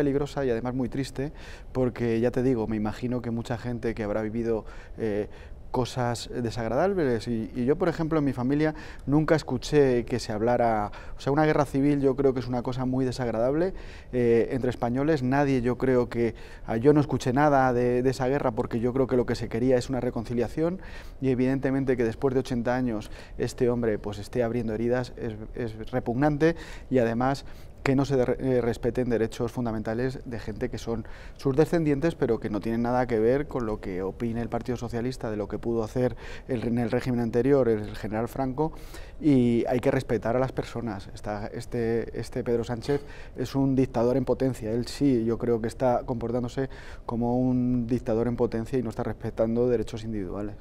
peligrosa y además muy triste porque, ya te digo, me imagino que mucha gente que habrá vivido eh, cosas desagradables y, yo por ejemplo en mi familia nunca escuché que se hablara o sea una guerra civil yo creo que es una cosa muy desagradable eh, entre españoles nadie yo creo que ah, yo no escuché nada de, esa guerra porque yo creo que lo que se quería es una reconciliación y evidentemente que después de 80 años este hombre pues esté abriendo heridas es repugnante y además que no se eh, respeten derechos fundamentales de gente que son sus descendientes, pero que no tienen nada que ver con lo que opine el Partido Socialista de lo que pudo hacer en el régimen anterior el general Franco, y hay que respetar a las personas. Está, este, este Pedro Sánchez es un dictador en potencia, él sí, yo creo que está comportándose como un dictador en potencia y no está respetando derechos individuales.